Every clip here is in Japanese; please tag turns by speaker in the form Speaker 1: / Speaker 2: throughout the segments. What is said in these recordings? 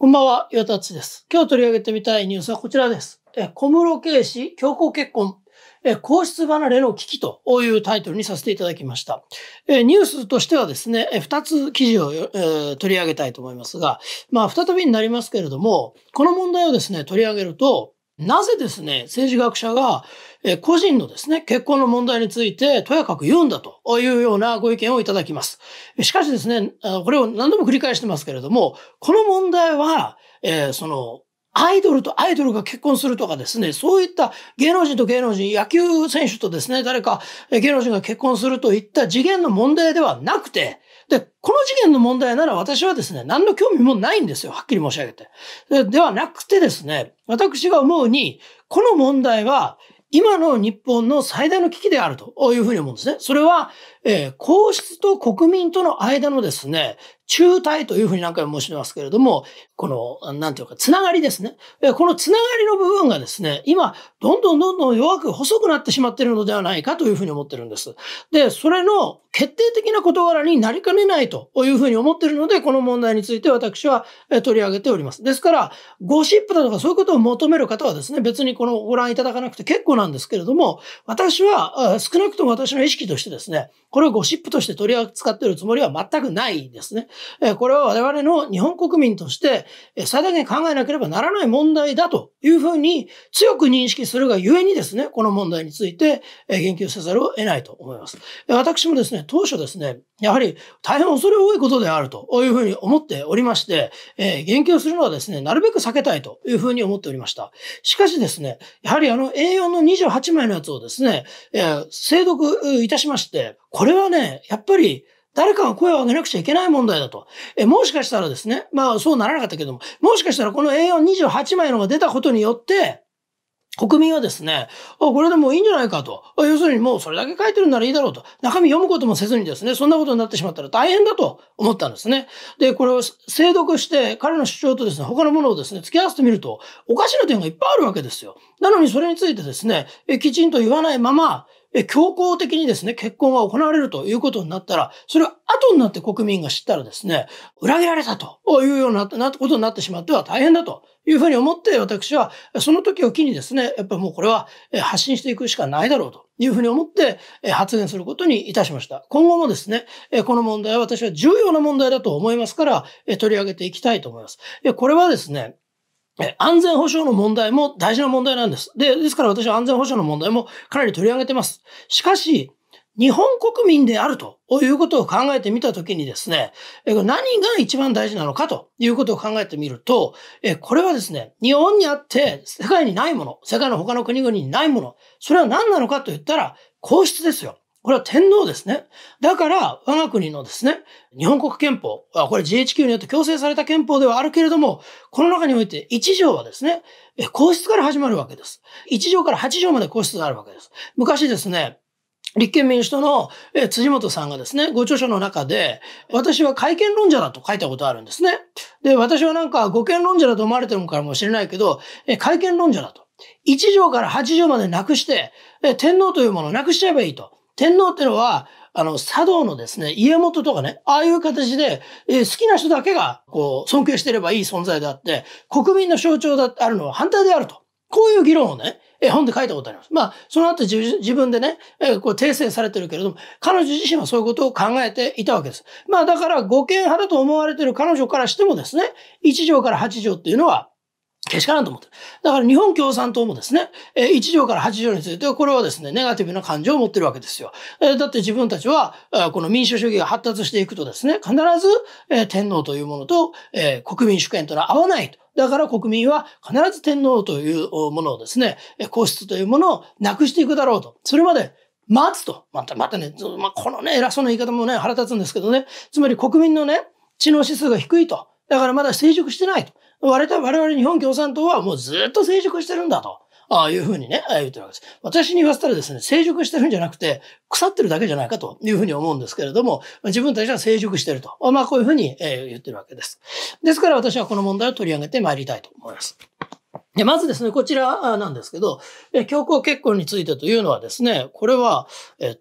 Speaker 1: こんばんは、岩達です。今日取り上げてみたいニュースはこちらです。え小室圭氏、強行結婚、え皇室離れの危機というタイトルにさせていただきました。えニュースとしてはですね、え2つ記事を、え取り上げたいと思いますが、まあ、再びになりますけれども、この問題をですね、取り上げると、なぜですね、政治学者がえ個人のですね、結婚の問題について、とやかく言うんだというようなご意見をいただきます。しかしですね、これを何度も繰り返してますけれども、この問題は、えー、その、アイドルとアイドルが結婚するとかですね、そういった芸能人と芸能人、野球選手とですね、誰か芸能人が結婚するといった次元の問題ではなくて、で、この次元の問題なら私はですね、何の興味もないんですよ。はっきり申し上げて。でではなくてですね、私が思うに、この問題は今の日本の最大の危機であるというふうに思うんですね。それは、えー、皇室と国民との間のですね、中体というふうに何回も申しますけれども、この、なんていうか、つながりですね。このつながりの部分がですね、今、どんどんどんどん弱く細くなってしまっているのではないかというふうに思ってるんです。で、それの決定的な事柄になりかねないというふうに思ってるので、この問題について私は取り上げております。ですから、ゴシップだとかそういうことを求める方はですね、別にこのご覧いただかなくて結構なんですけれども、私は、少なくとも私の意識としてですね、これをゴシップとして取り扱っているつもりは全くないですね。これは我々の日本国民として最大限考えなければならない問題だというふうに強く認識するがゆえにですね、この問題について言及せざるを得ないと思います。私もですね、当初ですね、やはり大変恐れ多いことであるというふうに思っておりまして、えー、言及するのはですね、なるべく避けたいというふうに思っておりました。しかしですね、やはりあの A4 の28枚のやつをですね、えー、精読いたしまして、これはね、やっぱり誰かが声を上げなくちゃいけない問題だと。え、もしかしたらですね、まあそうならなかったけども、もしかしたらこの A428 枚のが出たことによって、国民はですね、あ、これでもういいんじゃないかと。要するにもうそれだけ書いてるならいいだろうと。中身読むこともせずにですね、そんなことになってしまったら大変だと思ったんですね。で、これを精読して、彼の主張とですね、他のものをですね、付き合わせてみると、おかしな点がいっぱいあるわけですよ。なのにそれについてですね、えきちんと言わないまま、え、強行的にですね、結婚が行われるということになったら、それは後になって国民が知ったらですね、裏切られたというようなことになってしまっては大変だというふうに思って、私はその時を機にですね、やっぱもうこれは発信していくしかないだろうというふうに思って発言することにいたしました。今後もですね、この問題は私は重要な問題だと思いますから、取り上げていきたいと思います。これはですね、安全保障の問題も大事な問題なんです。で、ですから私は安全保障の問題もかなり取り上げてます。しかし、日本国民であるということを考えてみたときにですね、何が一番大事なのかということを考えてみると、これはですね、日本にあって世界にないもの、世界の他の国々にないもの、それは何なのかと言ったら、皇室ですよ。これは天皇ですね。だから、我が国のですね、日本国憲法、これ GHQ によって強制された憲法ではあるけれども、この中において1条はですね、皇室から始まるわけです。1条から8条まで皇室があるわけです。昔ですね、立憲民主党の辻元さんがですね、ご著書の中で、私は改憲論者だと書いたことあるんですね。で、私はなんか護憲論者だと思われてるのかもしれないけど、改憲論者だと。1条から8条までなくして、天皇というものをなくしちゃえばいいと。天皇っていうのは、あの、茶道のですね、家元とかね、ああいう形で、えー、好きな人だけが、こう、尊敬してればいい存在であって、国民の象徴であるのは反対であると。こういう議論をね、え本で書いたことあります。まあ、その後自分でね、えー、こう訂正されてるけれども、彼女自身はそういうことを考えていたわけです。まあ、だから、五権派だと思われてる彼女からしてもですね、1条から8条っていうのは、けしからんと思ってだから日本共産党もですね、え1条から8条については、これはですね、ネガティブな感情を持ってるわけですよ。えだって自分たちは、この民主主義が発達していくとですね、必ず、え天皇というものと、え国民主権とのは合わないと。だから国民は必ず天皇というものをですね、皇室というものをなくしていくだろうと。それまで待つと。また、またね、まあ、このね、偉そうな言い方もね、腹立つんですけどね。つまり国民のね、知能指数が低いと。だからまだ成熟してないと。我々、我々日本共産党はもうずっと成熟してるんだと。ああいうふうにね、言ってるわけです。私に言わせたらですね、成熟してるんじゃなくて、腐ってるだけじゃないかというふうに思うんですけれども、自分たちは成熟してると。まあ、こういうふうに言ってるわけです。ですから私はこの問題を取り上げてまいりたいと思います。で、まずですね、こちらなんですけど、強行結婚についてというのはですね、これは、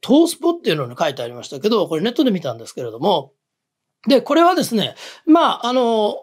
Speaker 1: トースポっていうのに書いてありましたけど、これネットで見たんですけれども、で、これはですね、まあ、あの、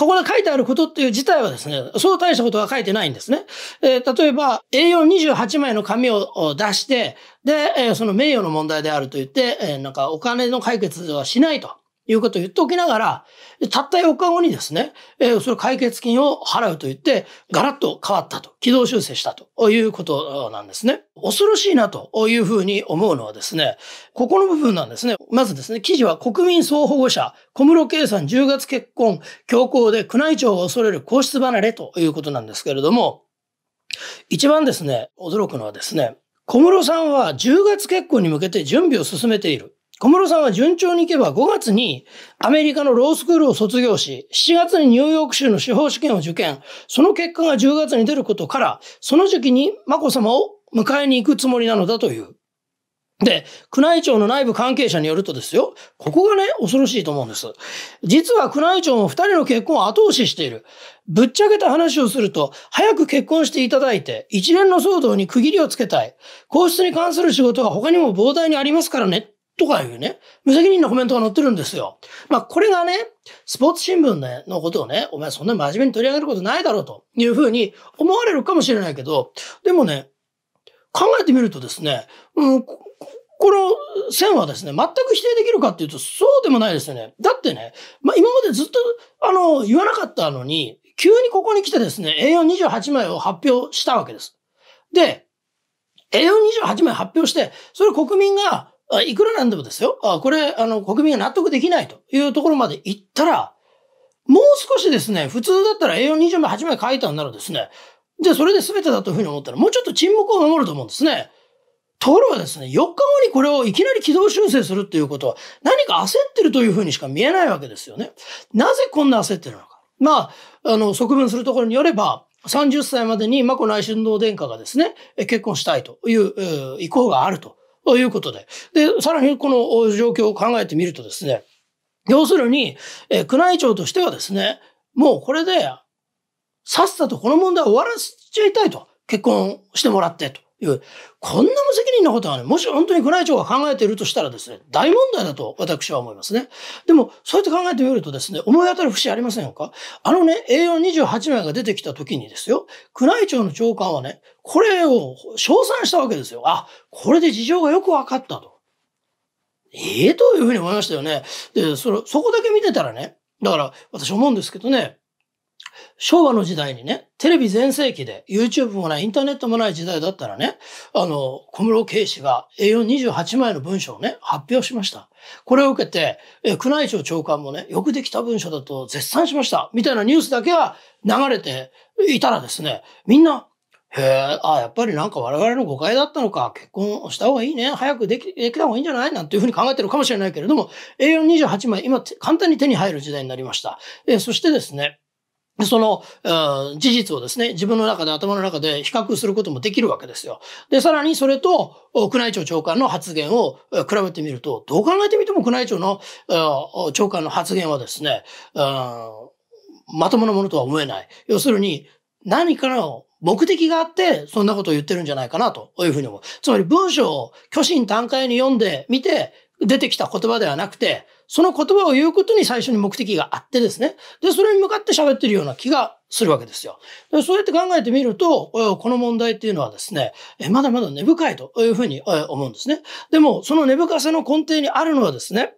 Speaker 1: ここで書いてあることっていう自体はですね、そう大したことは書いてないんですね。えー、例えば、A428 枚の紙を出して、で、えその名誉の問題であると言って、えなんかお金の解決はしないと。いうことを言っておきながら、たった4日後にですね、えー、それ解決金を払うと言って、ガラッと変わったと、軌道修正したということなんですね。恐ろしいなというふうに思うのはですね、ここの部分なんですね。まずですね、記事は国民総保護者、小室圭さん10月結婚、強行で宮内庁を恐れる皇室離れということなんですけれども、一番ですね、驚くのはですね、小室さんは10月結婚に向けて準備を進めている。小室さんは順調にいけば5月にアメリカのロースクールを卒業し、7月にニューヨーク州の司法試験を受験、その結果が10月に出ることから、その時期に眞子さまを迎えに行くつもりなのだという。で、宮内庁の内部関係者によるとですよ、ここがね、恐ろしいと思うんです。実は宮内庁も二人の結婚を後押ししている。ぶっちゃけた話をすると、早く結婚していただいて、一連の騒動に区切りをつけたい。皇室に関する仕事は他にも膨大にありますからね、とかいうね、無責任なコメントが載ってるんですよ。まあ、これがね、スポーツ新聞、ね、のことをね、お前そんな真面目に取り上げることないだろうというふうに思われるかもしれないけど、でもね、考えてみるとですね、うん、この線はですね、全く否定できるかっていうと、そうでもないですよね。だってね、まあ、今までずっと、あの、言わなかったのに、急にここに来てですね、A428 枚を発表したわけです。で、A428 枚発表して、それ国民が、いくらなんでもですよ、あこれ、あの、国民が納得できないというところまで行ったら、もう少しですね、普通だったら A420 枚、8枚書いたんならですね、じゃあそれで全てだというふうに思ったら、もうちょっと沈黙を守ると思うんですね。ところがですね、4日後にこれをいきなり軌道修正するっていうことは、何か焦ってるというふうにしか見えないわけですよね。なぜこんな焦ってるのか。まあ、あの、側分するところによれば、30歳までにこ子内親王殿下がですね、結婚したいという意向があるとということで。で、さらにこの状況を考えてみるとですね、要するに、え宮内庁としてはですね、もうこれで、さっさとこの問題を終わらせちゃいたいと。結婚してもらってと。いう、こんな無責任なことはね、もし本当に宮内庁が考えているとしたらですね、大問題だと私は思いますね。でも、そうやって考えてみるとですね、思い当たる節ありませんかあのね、A428 枚が出てきた時にですよ、宮内庁の長官はね、これを称賛したわけですよ。あ、これで事情がよく分かったと。ええー、というふうに思いましたよね。で、そそこだけ見てたらね、だから私思うんですけどね、昭和の時代にね、テレビ全盛期で YouTube もない、インターネットもない時代だったらね、あの、小室圭氏が A428 枚の文章をね、発表しました。これを受けて、え宮内庁長官もね、よくできた文書だと絶賛しました、みたいなニュースだけは流れていたらですね、みんな、へえ、あ、やっぱりなんか我々の誤解だったのか、結婚した方がいいね、早くでき、できた方がいいんじゃないなんていうふうに考えてるかもしれないけれども、A428 枚、今、簡単に手に入る時代になりました。えそしてですね、その、事実をですね、自分の中で、頭の中で比較することもできるわけですよ。で、さらにそれと、宮内庁長官の発言を比べてみると、どう考えてみても宮内庁の、長官の発言はですね、まともなものとは思えない。要するに、何かの目的があって、そんなことを言ってるんじゃないかなというふうに思う。つまり文章を虚心坦懐に読んでみて、出てきた言葉ではなくて、その言葉を言うことに最初に目的があってですね。で、それに向かって喋ってるような気がするわけですよ。でそうやって考えてみると、この問題っていうのはですね、まだまだ根深いというふうに思うんですね。でも、その根深さの根底にあるのはですね、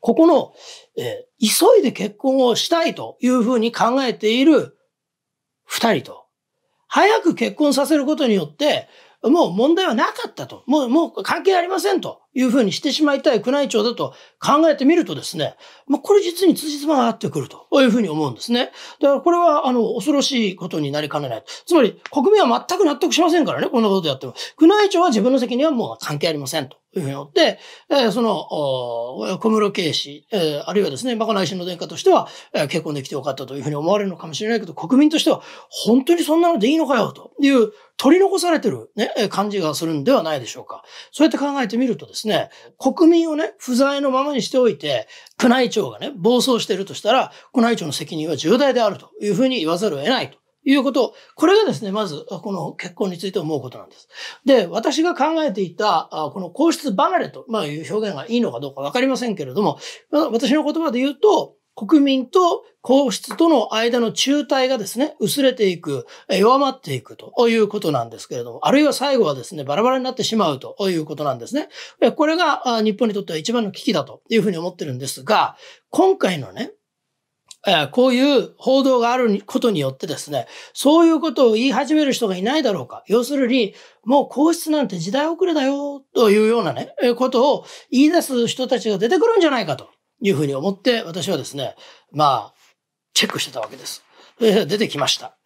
Speaker 1: ここの、えー、急いで結婚をしたいというふうに考えている二人と、早く結婚させることによって、もう問題はなかったと。もう、もう関係ありませんと。いうふうにしてしまいたい宮内庁だと考えてみるとですね、まあ、これ実に辻褄が合ってくるというふうに思うんですね。だからこれは、あの、恐ろしいことになりかねない。つまり、国民は全く納得しませんからね、こんなことやっても。宮内庁は自分の責任はもう関係ありませんと。いうふうに思って、えー、その、小室圭氏、えー、あるいはですね、まか内親の殿下としては、えー、結婚できてよかったというふうに思われるのかもしれないけど、国民としては、本当にそんなのでいいのかよ、という、取り残されてるね、感じがするんではないでしょうか。そうやって考えてみるとですねですね、国民をね、不在のままにしておいて、宮内庁がね、暴走してるとしたら、宮内庁の責任は重大であるというふうに言わざるを得ないと。いうこと。これがですね、まず、この結婚について思うことなんです。で、私が考えていた、この皇室離れと、まいう表現がいいのかどうかわかりませんけれども、私の言葉で言うと、国民と皇室との間の中体がですね、薄れていく、弱まっていくということなんですけれども、あるいは最後はですね、バラバラになってしまうということなんですね。これが日本にとっては一番の危機だというふうに思ってるんですが、今回のね、こういう報道があることによってですね、そういうことを言い始める人がいないだろうか。要するに、もう皇室なんて時代遅れだよ、というようなね、ことを言い出す人たちが出てくるんじゃないかというふうに思って私はですね、まあ、チェックしてたわけです。出てきました。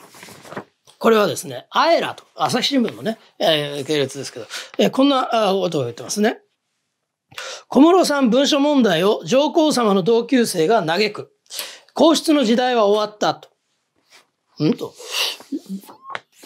Speaker 1: これはですね、アエラと、朝日新聞のね、えー、系列ですけど、えー、こんなことを言ってますね。小室さん文書問題を上皇様の同級生が嘆く。皇室の時代は終わったと。んと。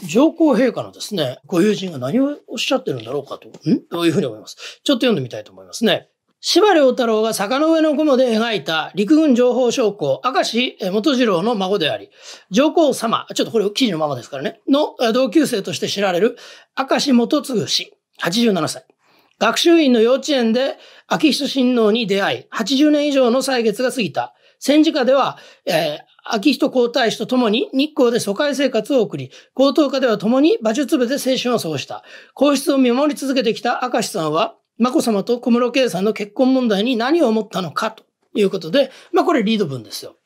Speaker 1: 上皇陛下のですね、ご友人が何をおっしゃってるんだろうかと、んというふうに思います。ちょっと読んでみたいと思いますね。司馬遼太郎が坂の上の雲で描いた陸軍情報将校、明石元次郎の孫であり、上皇様、ちょっとこれ記事のままですからね、の同級生として知られる明石元次氏、87歳。学習院の幼稚園で秋人親王に出会い、80年以上の歳月が過ぎた。戦時下では、えー、秋人皇太子と共に日光で疎開生活を送り、高等科では共に馬術部で青春を過ごした。皇室を見守り続けてきた明石さんは、眞子さまと小室圭さんの結婚問題に何を思ったのかということで、まあこれリード文ですよ。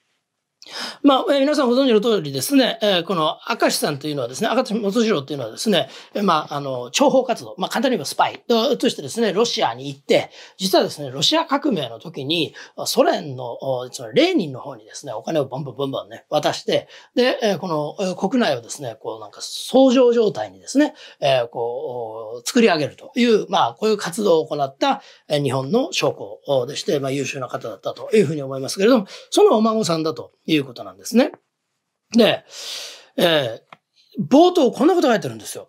Speaker 1: まあ、皆さんご存知の通りですね、えこの明石さんというのはですね、赤石元次郎というのはですね、まあ、あの、諜報活動、まあ、簡単に言えばスパイとしてですね、ロシアに行って、実はですね、ロシア革命の時に、ソ連の、つまりレーニンの方にですね、お金をボンボンボンボンね、渡して、で、えこの国内をですね、こうなんか、相乗状態にですね、えこう、作り上げるという、まあ、こういう活動を行った日本の将校でして、まあ、優秀な方だったというふうに思いますけれども、そのお孫さんだといういうことなんですね。で、えー、冒頭こんなこと書いてるんですよ。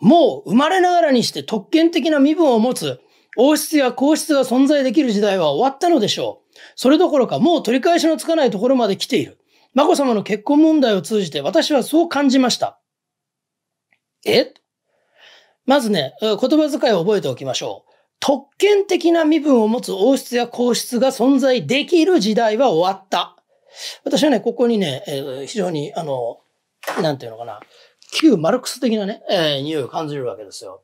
Speaker 1: もう生まれながらにして特権的な身分を持つ王室や皇室が存在できる時代は終わったのでしょう。それどころかもう取り返しのつかないところまで来ている。眞子さまの結婚問題を通じて私はそう感じました。えまずね、言葉遣いを覚えておきましょう。特権的な身分を持つ王室や皇室が存在できる時代は終わった。私はね、ここにね、えー、非常に、あの、なんていうのかな、旧マルクス的なね、えー、匂いを感じるわけですよ。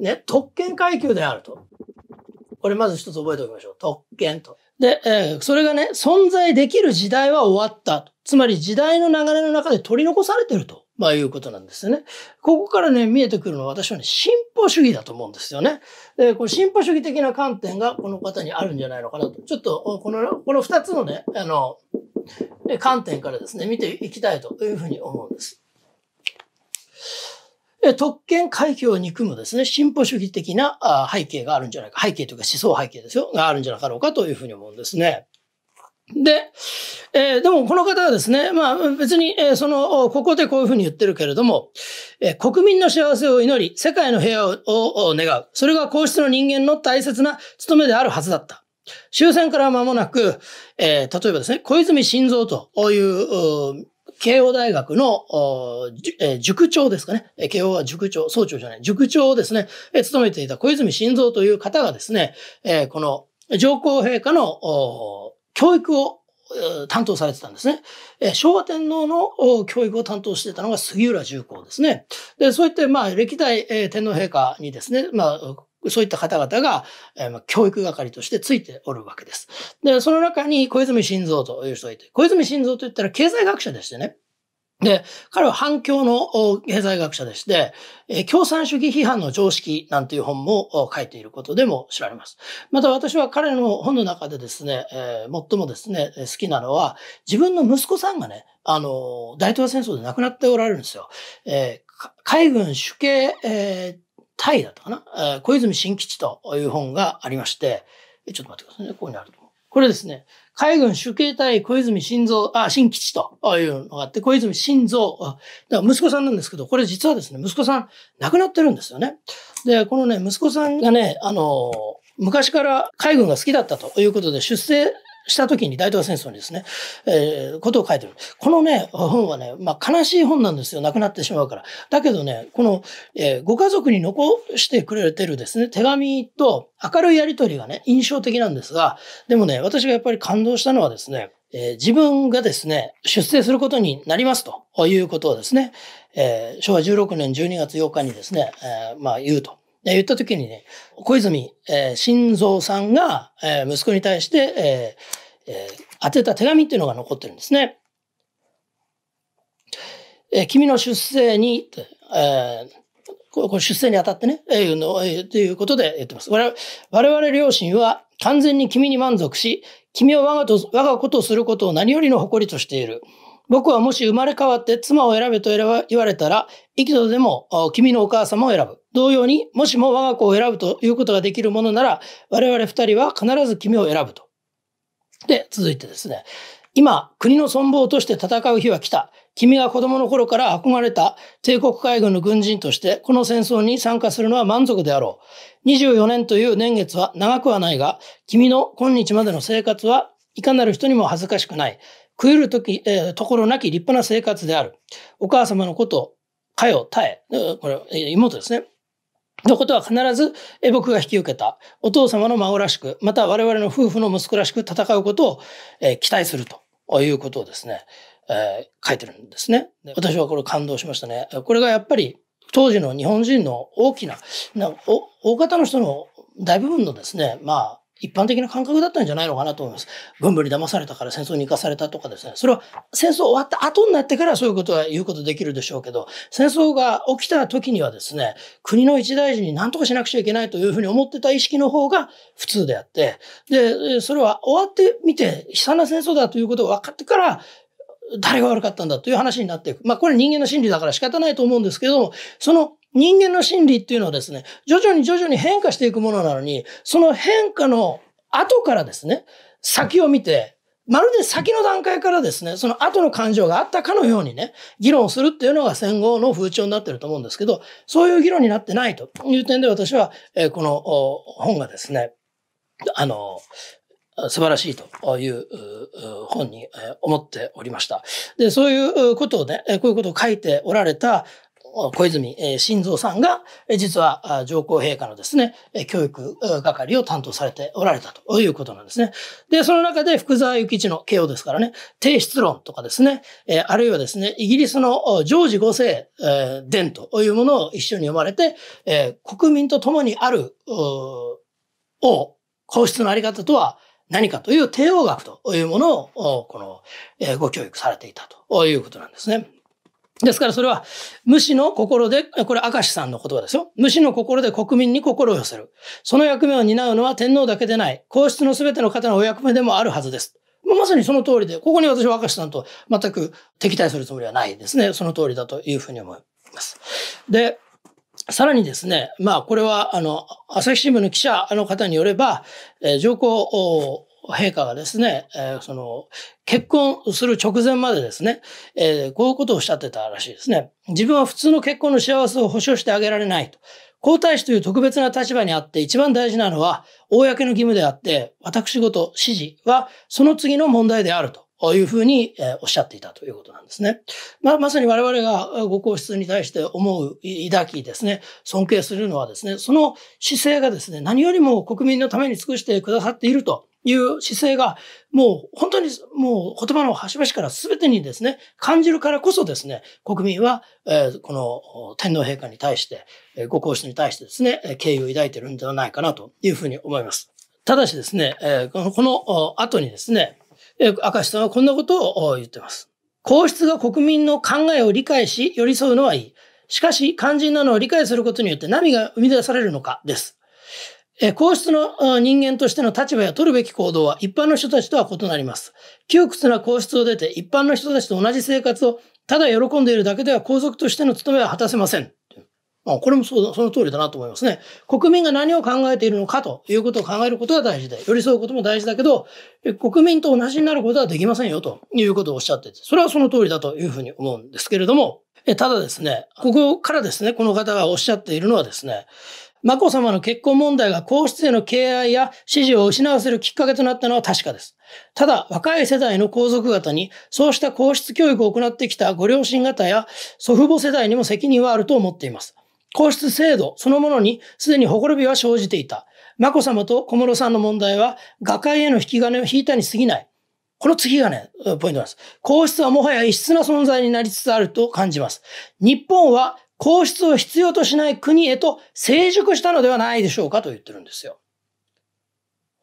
Speaker 1: ね、特権階級であると。これまず一つ覚えておきましょう。特権と。で、えー、それがね、存在できる時代は終わった。つまり時代の流れの中で取り残されてると。まあいうことなんですよね。ここからね、見えてくるのは私はね、進歩主義だと思うんですよね。で、この進歩主義的な観点がこの方にあるんじゃないのかなと。ちょっと、この、この二つのね、あの、観点からですね、見ていきたいというふうに思うんです。特権階級を憎むですね、進歩主義的な背景があるんじゃないか。背景というか思想背景ですよ。があるんじゃなかろうかというふうに思うんですね。で、えー、でもこの方はですね、まあ別に、えー、その、ここでこういうふうに言ってるけれども、えー、国民の幸せを祈り、世界の平和を願う。それが皇室の人間の大切な務めであるはずだった。終戦から間もなく、えー、例えばですね、小泉晋三という、慶応大学の、えー、塾長ですかね。慶応は塾長、総長じゃない、塾長をですね、えー、務めていた小泉晋三という方がですね、えー、この上皇陛下の、教育を担当されてたんですね。え昭和天皇の教育を担当してたのが杉浦重工ですね。で、そういって、まあ、歴代、え天皇陛下にですね、まあ、そういった方々が、え教育係としてついておるわけです。で、その中に小泉晋三という人がいて、小泉晋三といったら経済学者でしてね、で、彼は反共の経済学者でして、共産主義批判の常識なんていう本も書いていることでも知られます。また私は彼の本の中でですね、え最もですね、好きなのは、自分の息子さんがね、あの、大東亜戦争で亡くなっておられるんですよ。え海軍主計え隊だったかな、え小泉新吉という本がありまして、ちょっと待ってくださいね、ここにあるとこれですね、海軍主計隊小泉晋三、あ、新基地というのがあって、小泉晋三、だ息子さんなんですけど、これ実はですね、息子さん亡くなってるんですよね。で、このね、息子さんがね、あの、昔から海軍が好きだったということで、出世した時に大東亜戦争にですね、えー、ことを書いてる。このね、本はね、まあ悲しい本なんですよ。亡くなってしまうから。だけどね、この、えー、ご家族に残してくれてるですね、手紙と明るいやりとりがね、印象的なんですが、でもね、私がやっぱり感動したのはですね、えー、自分がですね、出征することになりますということをですね、えー、昭和16年12月8日にですね、えー、まあ言うと。言った時にね、小泉、えー、晋三さんが、えー、息子に対して、えーえー、当てた手紙っていうのが残ってるんですね。えー、君の出生に、えー、これ出生にあたってね、えー、の、えー、ということで言ってます。我々両親は完全に君に満足し、君を我がと、我が子とすることを何よりの誇りとしている。僕はもし生まれ変わって妻を選べと言われたら、幾度でも君のお母様を選ぶ。同様に、もしも我が子を選ぶということができるものなら、我々二人は必ず君を選ぶと。で、続いてですね。今、国の存亡として戦う日は来た。君が子供の頃から憧れた帝国海軍の軍人として、この戦争に参加するのは満足であろう。24年という年月は長くはないが、君の今日までの生活はいかなる人にも恥ずかしくない。食えるとき、えー、ところなき立派な生活である。お母様のことを、かよ、たえ、これ、妹ですね。のことは必ず僕が引き受けたお父様の孫らしく、また我々の夫婦の息子らしく戦うことを、え期待するということをですね、えー、書いてるんですねで。私はこれ感動しましたね。これがやっぱり当時の日本人の大きな、な大方の人の大部分のですね、まあ、一般的な感覚だったんじゃないのかなと思います。軍部に騙されたから戦争に行かされたとかですね。それは戦争終わった後になってからそういうことは言うことできるでしょうけど、戦争が起きた時にはですね、国の一大事に何とかしなくちゃいけないというふうに思ってた意識の方が普通であって、で、それは終わってみて悲惨な戦争だということが分かってから、誰が悪かったんだという話になっていく。まあこれ人間の心理だから仕方ないと思うんですけども、その人間の心理っていうのはですね、徐々に徐々に変化していくものなのに、その変化の後からですね、先を見て、まるで先の段階からですね、その後の感情があったかのようにね、議論するっていうのが戦後の風潮になってると思うんですけど、そういう議論になってないという点で私は、えこの本がですね、あの、素晴らしいという本に思っておりました。で、そういうことをね、こういうことを書いておられた小泉晋三さんが、実は上皇陛下のですね、教育係を担当されておられたということなんですね。で、その中で福沢諭吉の慶応ですからね、提出論とかですね、あるいはですね、イギリスのジョージ5世伝というものを一緒に読まれて、国民と共にある王、皇室のあり方とは何かという帝王学というものを、この、ご教育されていたということなんですね。ですからそれは、無視の心で、これ明石さんの言葉ですよ。無視の心で国民に心を寄せる。その役目を担うのは天皇だけでない。皇室の全ての方のお役目でもあるはずです。まさにその通りで、ここに私は明石さんと全く敵対するつもりはないですね。その通りだというふうに思います。で、さらにですね、まあこれはあの、朝日新聞の記者の方によれば、えー、上皇陛下がですね、えー、その、結婚する直前までですね、えー、こういうことをおっしゃってたらしいですね。自分は普通の結婚の幸せを保証してあげられないと。皇太子という特別な立場にあって一番大事なのは、公の義務であって、私事、指示はその次の問題であると。いうふうにおっしゃっていたということなんですね。まあ、まさに我々がご皇室に対して思う抱きですね、尊敬するのはですね、その姿勢がですね、何よりも国民のために尽くしてくださっているという姿勢が、もう本当にもう言葉の端々から全てにですね、感じるからこそですね、国民は、この天皇陛下に対して、ご皇室に対してですね、敬意を抱いているんではないかなというふうに思います。ただしですね、この後にですね、明石さんはこんなことを言っています。皇室が国民の考えを理解し、寄り添うのはいい。しかし、肝心なのを理解することによって何が生み出されるのかです。え皇室の人間としての立場や取るべき行動は一般の人たちとは異なります。窮屈な皇室を出て一般の人たちと同じ生活をただ喜んでいるだけでは皇族としての務めは果たせません。まあ、これもそその通りだなと思いますね。国民が何を考えているのかということを考えることが大事で、寄り添うことも大事だけど、国民と同じになることはできませんよということをおっしゃってて、それはその通りだというふうに思うんですけれども、ただですね、ここからですね、この方がおっしゃっているのはですね、眞子さまの結婚問題が皇室への敬愛や支持を失わせるきっかけとなったのは確かです。ただ、若い世代の皇族方に、そうした皇室教育を行ってきたご両親方や祖父母世代にも責任はあると思っています。皇室制度そのものにすでにほころびは生じていた。眞子さまと小室さんの問題は、画界への引き金を引いたに過ぎない。この次がね、ポイントなんです。皇室はもはや異質な存在になりつつあると感じます。日本は皇室を必要としない国へと成熟したのではないでしょうかと言ってるんですよ。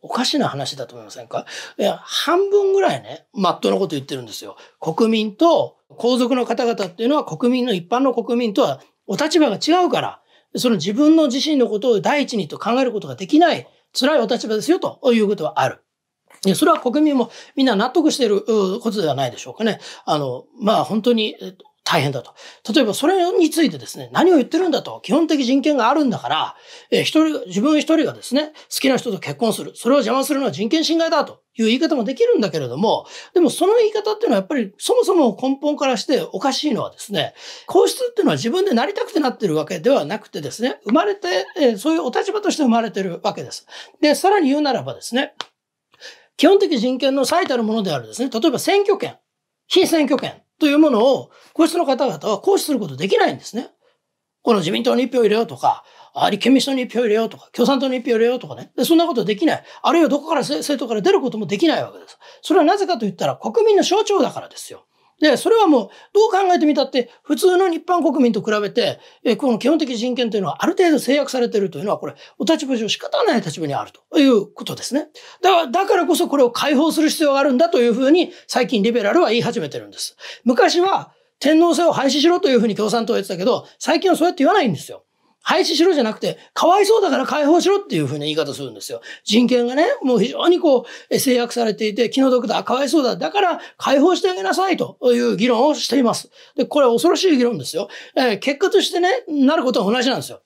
Speaker 1: おかしな話だと思いませんかいや、半分ぐらいね、まっとうなこと言ってるんですよ。国民と皇族の方々っていうのは国民の一般の国民とはお立場が違うから、その自分の自身のことを第一にと考えることができない辛いお立場ですよということはある。それは国民もみんな納得していることではないでしょうかね。あの、まあ本当に大変だと。例えばそれについてですね、何を言ってるんだと。基本的人権があるんだから、えー、一人、自分一人がですね、好きな人と結婚する。それを邪魔するのは人権侵害だという言い方もできるんだけれども、でもその言い方っていうのはやっぱりそもそも根本からしておかしいのはですね、皇室っていうのは自分でなりたくてなってるわけではなくてですね、生まれて、えー、そういうお立場として生まれてるわけです。で、さらに言うならばですね、基本的人権の最たるものであるですね、例えば選挙権、非選挙権というものを、皇室の方々は行使することできないんですね。この自民党に一票入れようとか、あ立憲民主党に一票入れようとか、共産党に一票入れようとかね。そんなことできない。あるいはどこから政党から出ることもできないわけです。それはなぜかと言ったら国民の象徴だからですよ。で、それはもう、どう考えてみたって、普通の日本国民と比べて、えこの基本的人権というのはある程度制約されているというのは、これ、お立場上仕方ない立場にあるということですね。だだからこそこれを解放する必要があるんだというふうに、最近リベラルは言い始めてるんです。昔は、天皇制を廃止しろというふうに共産党は言ってたけど、最近はそうやって言わないんですよ。廃止しろじゃなくて、かわいそうだから解放しろっていうふうな言い方するんですよ。人権がね、もう非常にこう、制約されていて、気の毒だ、かわいそうだ、だから解放してあげなさいという議論をしています。で、これは恐ろしい議論ですよ。えー、結果としてね、なることは同じなんですよ。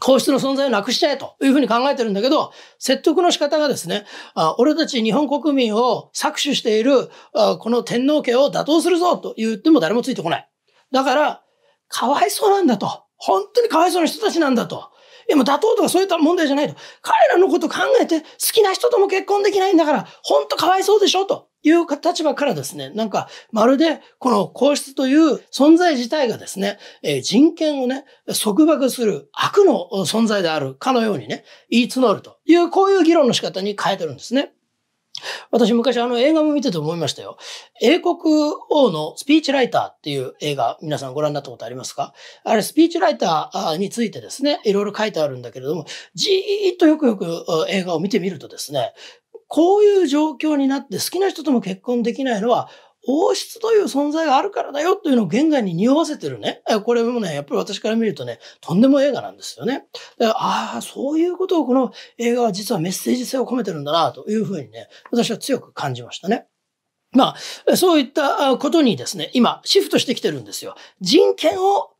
Speaker 1: 皇室の存在をなくしちゃえというふうに考えてるんだけど、説得の仕方がですね、あ俺たち日本国民を搾取しているあこの天皇家を打倒するぞと言っても誰もついてこない。だから、かわいそうなんだと。本当にかわいそうな人たちなんだと。いや、もう妥当とかそういった問題じゃないと。彼らのこと考えて好きな人とも結婚できないんだから、本当かわいそうでしょという立場からですね、なんか、まるで、この皇室という存在自体がですね、え人権をね、束縛する悪の存在であるかのようにね、言い募るという、こういう議論の仕方に変えてるんですね。私昔あの映画も見てて思いましたよ。英国王のスピーチライターっていう映画、皆さんご覧になったことありますかあれスピーチライターについてですね、いろいろ書いてあるんだけれども、じーっとよくよく映画を見てみるとですね、こういう状況になって好きな人とも結婚できないのは王室という存在があるからだよというのを現関に匂わせてるね。これもね、やっぱり私から見るとね、とんでも映画なんですよね。だからああ、そういうことをこの映画は実はメッセージ性を込めてるんだなというふうにね、私は強く感じましたね。まあ、そういったことにですね、今、シフトしてきてるんですよ。人権を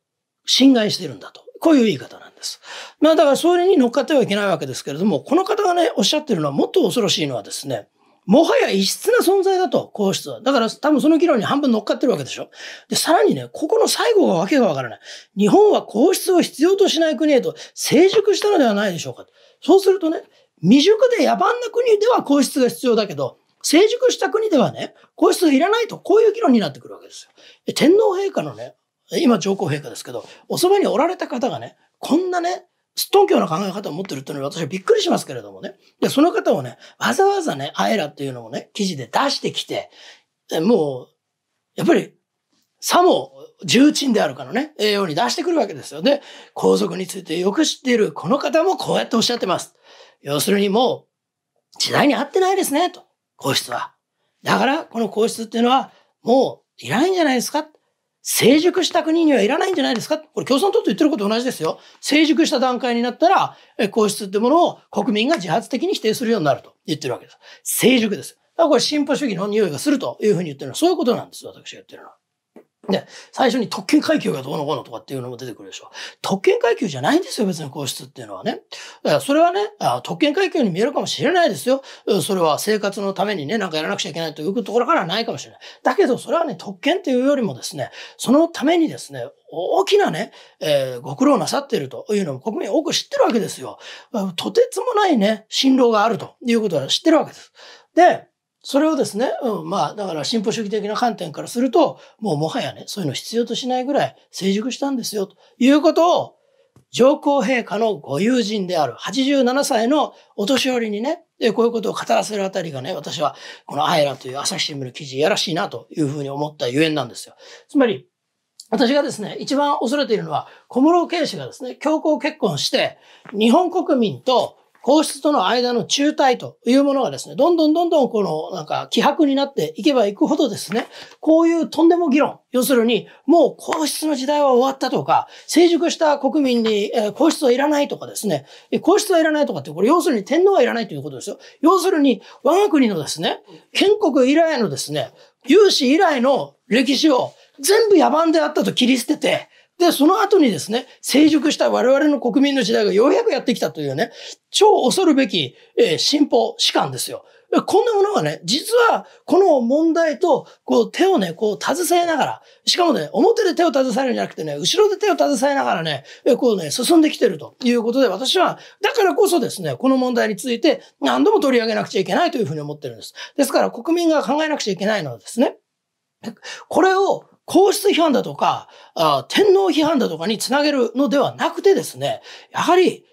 Speaker 1: 侵害してるんだと。こういう言い方なんです。まあだからそれに乗っかってはいけないわけですけれども、この方がね、おっしゃってるのはもっと恐ろしいのはですね、もはや異質な存在だと、皇室は。だから多分その議論に半分乗っかってるわけでしょ。で、さらにね、ここの最後がわけがわからない。日本は皇室を必要としない国へと成熟したのではないでしょうか。そうするとね、未熟で野蛮な国では皇室が必要だけど、成熟した国ではね、皇室いらないと、こういう議論になってくるわけですよ。天皇陛下のね、今上皇陛下ですけど、おそばにおられた方がね、こんなね、すっとんきょうな考え方を持ってるっていうのは私はびっくりしますけれどもね。で、その方をね、わざわざね、あえらっていうのをね、記事で出してきて、もう、やっぱり、さも重鎮であるかのね、栄養に出してくるわけですよね。皇族についてよく知っているこの方もこうやっておっしゃってます。要するにもう、時代に合ってないですね、と。皇室は。だから、この皇室っていうのは、もういらないんじゃないですか。成熟した国にはいらないんじゃないですかこれ共産党と言ってること同じですよ。成熟した段階になったら、皇室ってものを国民が自発的に否定するようになると言ってるわけです。成熟です。だからこれ進歩主義の匂いがするというふうに言ってるのは、そういうことなんです、私が言ってるのは。で、最初に特権階級がどうのこうのとかっていうのも出てくるでしょ。特権階級じゃないんですよ、別に皇室っていうのはね。だからそれはね、あ特権階級に見えるかもしれないですよ。それは生活のためにね、なんかやらなくちゃいけないというところからはないかもしれない。だけど、それはね、特権っていうよりもですね、そのためにですね、大きなね、えー、ご苦労なさっているというのを国民多く知ってるわけですよ。とてつもないね、辛労があるということは知ってるわけです。で、それをですね、うん、まあ、だから進歩主義的な観点からすると、もうもはやね、そういうの必要としないぐらい成熟したんですよ、ということを、上皇陛下のご友人である87歳のお年寄りにね、で、こういうことを語らせるあたりがね、私はこのアイラという朝日新聞の記事、やらしいなというふうに思ったゆえんなんですよ。つまり、私がですね、一番恐れているのは、小室圭氏がですね、強行結婚して、日本国民と皇室との間の中退というものがですね、どんどんどんどんこのなんか希薄になっていけばいくほどですね、こういうとんでも議論、要するにもう皇室の時代は終わったとか、成熟した国民に皇室はいらないとかですね、皇室はいらないとかって、これ要するに天皇はいらないということですよ。要するに我が国のですね、建国以来のですね、有志以来の歴史を全部野蛮であったと切り捨てて、で、その後にですね、成熟した我々の国民の時代がようやくやってきたというね、超恐るべき、えー、進歩、士官ですよ。こんなものがね、実は、この問題と、こう、手をね、こう、携えながら、しかもね、表で手を携えるんじゃなくてね、後ろで手を携えながらね、こうね、進んできてるということで、私は、だからこそですね、この問題について、何度も取り上げなくちゃいけないというふうに思ってるんです。ですから、国民が考えなくちゃいけないのはですね、これを、皇室批判だとか、天皇批判だとかにつなげるのではなくてですね、やはり、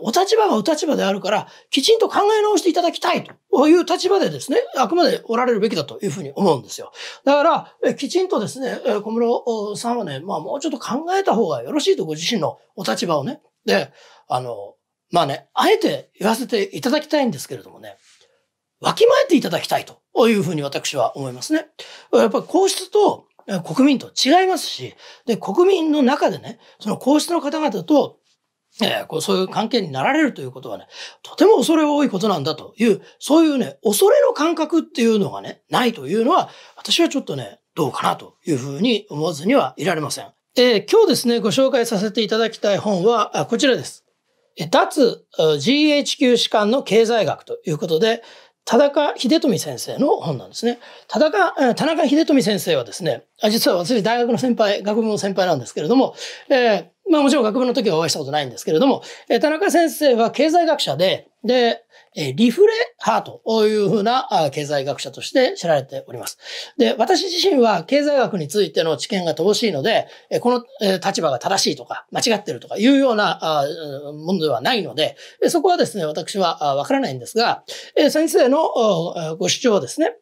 Speaker 1: お立場がお立場であるから、きちんと考え直していただきたいという立場でですね、あくまでおられるべきだというふうに思うんですよ。だから、きちんとですね、小室さんはね、まあもうちょっと考えた方がよろしいとご自身のお立場をね、で、あの、まあね、あえて言わせていただきたいんですけれどもね、わきまえていただきたいというふうに私は思いますね。やっぱり皇室と国民と違いますし、で、国民の中でね、その皇室の方々と、えー、こうそういう関係になられるということはね、とても恐れ多いことなんだという、そういうね、恐れの感覚っていうのがね、ないというのは、私はちょっとね、どうかなというふうに思わずにはいられません。えー、今日ですね、ご紹介させていただきたい本は、こちらです。脱 GHQ 士官の経済学ということで、田中秀富先生の本なんですね。田中、田中秀富先生はですね、実は私大学の先輩、学部の先輩なんですけれども、えー、まあもちろん学部の時はお会いしたことないんですけれども、え田中先生は経済学者で、で、えリフレハートというふうな経済学者として知られております。で、私自身は経済学についての知見が乏しいので、えこの、え立場が正しいとか、間違ってるとかいうようなあものではないので、そこはですね、私はわからないんですが、え先生のご主張ですね、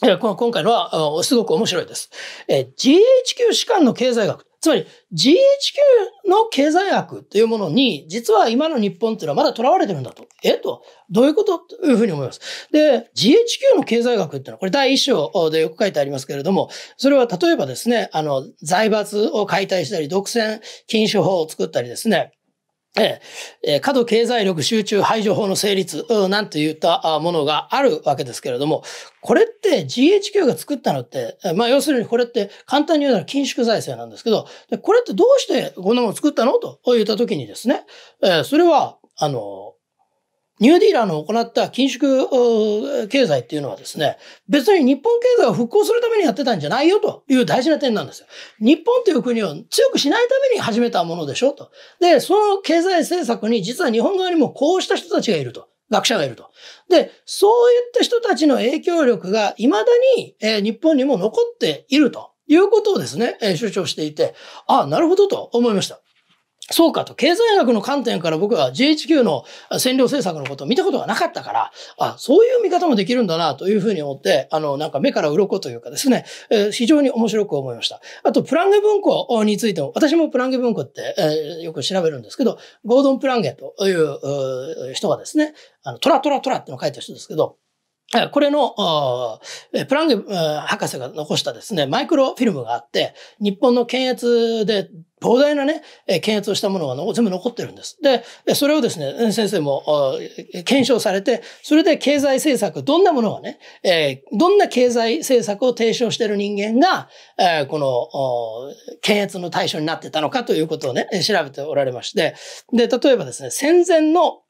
Speaker 1: 今回のはすごく面白いです。GHQ 士官の経済学。つまり GHQ の経済学というものに、実は今の日本っていうのはまだ囚われてるんだと。えと、どういうことというふうに思います。で、GHQ の経済学っていうのは、これ第一章でよく書いてありますけれども、それは例えばですね、あの、財閥を解体したり、独占禁止法を作ったりですね、ええ、過度経済力集中排除法の成立、なんて言ったものがあるわけですけれども、これって GHQ が作ったのって、まあ要するにこれって簡単に言うなら緊縮財政なんですけど、これってどうしてこんなものを作ったのと言った時にですね、えー、それは、あの、ニューディーラーの行った緊縮経済っていうのはですね、別に日本経済を復興するためにやってたんじゃないよという大事な点なんですよ。日本という国を強くしないために始めたものでしょと。で、その経済政策に実は日本側にもこうした人たちがいると。学者がいると。で、そういった人たちの影響力が未だに、えー、日本にも残っているということをですね、えー、主張していて、ああ、なるほどと思いました。そうかと、経済学の観点から僕は GHQ の占領政策のことを見たことがなかったから、あ、そういう見方もできるんだなというふうに思って、あの、なんか目から鱗というかですね、えー、非常に面白く思いました。あと、プランゲ文庫についても、私もプランゲ文庫って、えー、よく調べるんですけど、ゴードン・プランゲという人がですね、あの、トラトラトラってのを書いてる人ですけど、これの、プランゲ博士が残したですね、マイクロフィルムがあって、日本の検閲で膨大なね、え検閲をしたものが全部残ってるんです。で、それをですね、先生も検証されて、それで経済政策、どんなものがね、えどんな経済政策を提唱している人間が、えこの、検閲の対象になってたのかということをね、調べておられまして、で、例えばですね、戦前の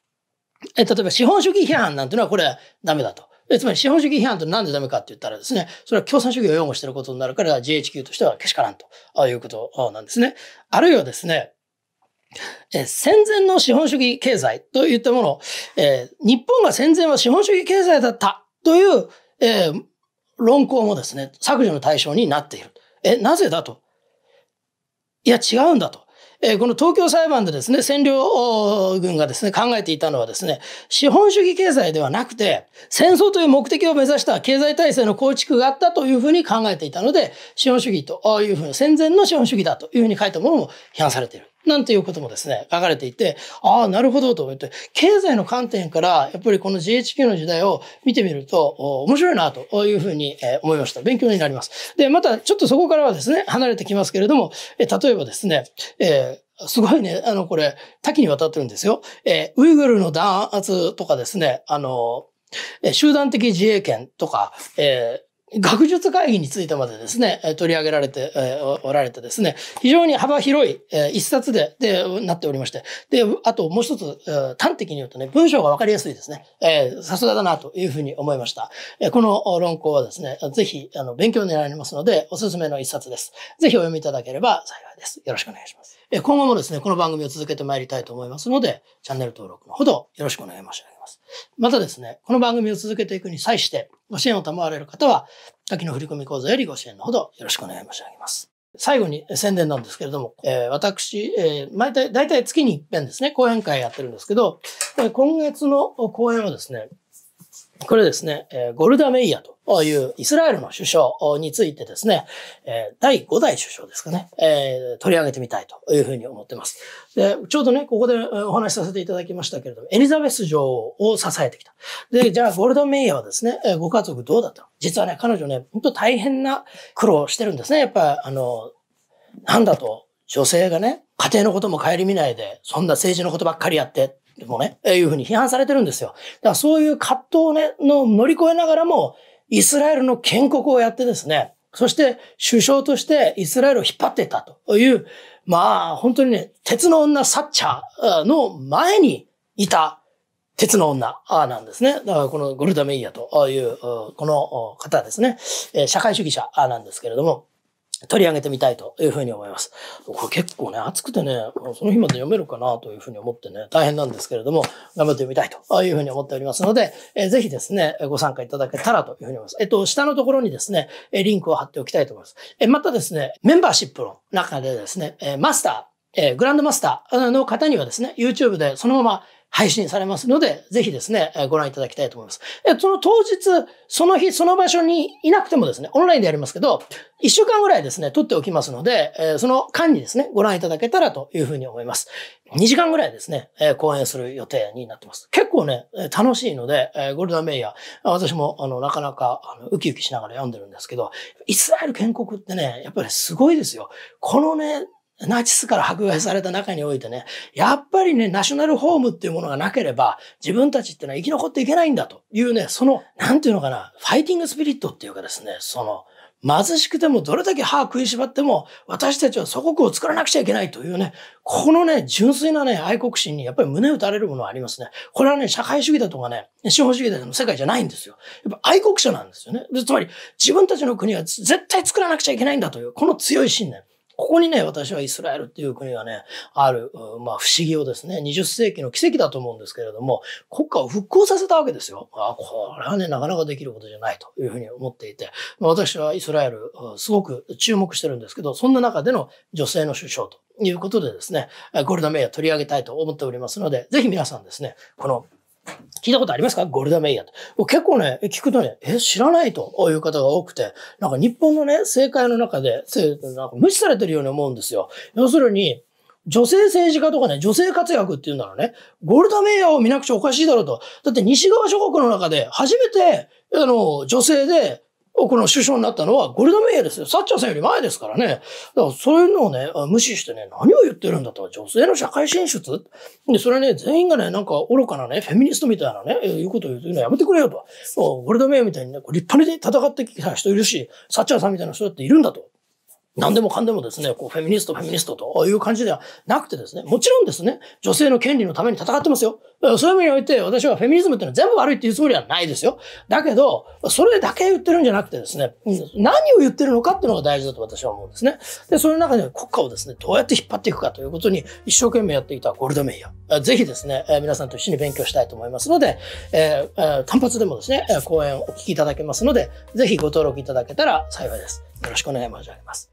Speaker 1: え、例えば資本主義批判なんていうのはこれはダメだと。つまり資本主義批判となんでダメかって言ったらですね、それは共産主義を擁護していることになるから GHQ としてはけしからんということなんですね。あるいはですね、戦前の資本主義経済といったもの、日本が戦前は資本主義経済だったという、論考もですね、削除の対象になっている。え、なぜだと。いや、違うんだと。えこの東京裁判でですね、占領軍がですね、考えていたのはですね、資本主義経済ではなくて、戦争という目的を目指した経済体制の構築があったというふうに考えていたので、資本主義というふうに、戦前の資本主義だというふうに書いたものも批判されている。なんていうこともですね、書かれていて、ああ、なるほどと思って、経済の観点から、やっぱりこの GHQ の時代を見てみると、面白いなというふうに思いました。勉強になります。で、またちょっとそこからはですね、離れてきますけれども、例えばですね、えーすごいね、あの、これ、多岐にわたってるんですよ。えー、ウイグルの弾圧とかですね、あの、集団的自衛権とか、えー学術会議についてまでですね、取り上げられて、えー、おられてですね、非常に幅広い、えー、一冊で、で、なっておりまして、で、あともう一つ、えー、端的に言うとね、文章がわかりやすいですね、えー、さすがだなというふうに思いました。えー、この論考はですね、ぜひ、あの、勉強になりますので、おすすめの一冊です。ぜひお読みいただければ幸いです。よろしくお願いします。えー、今後もですね、この番組を続けてまいりたいと思いますので、チャンネル登録のほどよろしくお願い申し上げます。ます。またですね、この番組を続けていくに際して、ご支援を賜られる方は、秋の振込口座よりご支援のほどよろしくお願い申し上げます。最後に宣伝なんですけれども、えー、私、えー、毎大体月に一遍ですね、講演会やってるんですけど、今月の講演はですね、これですね、ゴルダ・メイヤというイスラエルの首相についてですね、第5代首相ですかね、取り上げてみたいというふうに思ってます。で、ちょうどね、ここでお話しさせていただきましたけれども、エリザベス女王を支えてきた。で、じゃあゴルダ・メイヤはですね、ご家族どうだったの実はね、彼女ね、本当大変な苦労をしてるんですね。やっぱ、あの、なんだと、女性がね、家庭のことも顧みないで、そんな政治のことばっかりやってもね、いうふうに批判されてるんですよ。だからそういう葛藤をね、の乗り越えながらも、イスラエルの建国をやってですね、そして首相としてイスラエルを引っ張っていたという、まあ本当にね、鉄の女サッチャーの前にいた鉄の女なんですね。だからこのゴルダメイヤという、この方ですね、社会主義者なんですけれども、取り上げてみたいというふうに思います。これ結構ね、暑くてね、その日まで読めるかなというふうに思ってね、大変なんですけれども、頑張ってみたいというふうに思っておりますので、えー、ぜひですね、ご参加いただけたらというふうに思います。えっと、下のところにですね、リンクを貼っておきたいと思います。えまたですね、メンバーシップの中でですね、マスター、えグランドマスターの方にはですね、YouTube でそのまま配信されますので、ぜひですね、ご覧いただきたいと思います。その当日、その日、その場所にいなくてもですね、オンラインでやりますけど、1週間ぐらいですね、撮っておきますので、その間にですね、ご覧いただけたらというふうに思います。2時間ぐらいですね、講演する予定になってます。結構ね、楽しいので、ゴールドメイヤー、私もあの、なかなかあのウキウキしながら読んでるんですけど、イスラエル建国ってね、やっぱりすごいですよ。このね、ナチスから迫害された中においてね、やっぱりね、ナショナルホームっていうものがなければ、自分たちってのは生き残っていけないんだというね、その、なんていうのかな、ファイティングスピリットっていうかですね、その、貧しくてもどれだけ歯食いしばっても私たちは祖国を作らなくちゃいけないというね、このね、純粋なね、愛国心にやっぱり胸打たれるものはありますね。これはね、社会主義だとかね、資本主義だとかの世界じゃないんですよ。やっぱ愛国者なんですよね。つまり自分たちの国は絶対作らなくちゃいけないんだという、この強い信念。ここにね、私はイスラエルっていう国がね、ある、まあ不思議をですね、20世紀の奇跡だと思うんですけれども、国家を復興させたわけですよ。あこれはね、なかなかできることじゃないというふうに思っていて、私はイスラエル、すごく注目してるんですけど、そんな中での女性の首相ということでですね、ゴルダメイヤ取り上げたいと思っておりますので、ぜひ皆さんですね、この聞いたことありますかゴルダメイヤと。結構ね、聞くとね、え、知らないという方が多くて、なんか日本のね、政界の中で、なんか無視されてるように思うんですよ。要するに、女性政治家とかね、女性活躍っていうならね、ゴルダメイヤーを見なくちゃおかしいだろうと。だって西側諸国の中で初めて、あの、女性でこの首相になったのはゴルダメイヤですよ。サッチャーさんより前ですからね。だからそういうのをね、無視してね、何を言ってるんだと。女性の社会進出で、それね、全員がね、なんか愚かなね、フェミニストみたいなね、いうことを言うのやめてくれよと。ゴルダメイヤみたいにね、立派に戦ってきた人いるし、サッチャーさんみたいな人だっているんだと。何でもかんでもですね、こう、フェミニスト、フェミニストという感じではなくてですね、もちろんですね、女性の権利のために戦ってますよ。そういう意味において、私はフェミニズムっていうのは全部悪いっていうつもりはないですよ。だけど、それだけ言ってるんじゃなくてですね、何を言ってるのかっていうのが大事だと私は思うんですね。で、その中で国家をですね、どうやって引っ張っていくかということに一生懸命やっていたゴールドメイヤー。ぜひですね、皆さんと一緒に勉強したいと思いますので、えー、単発でもですね、講演をお聞きいただけますので、ぜひご登録いただけたら幸いです。よろしくお願い申し上げます。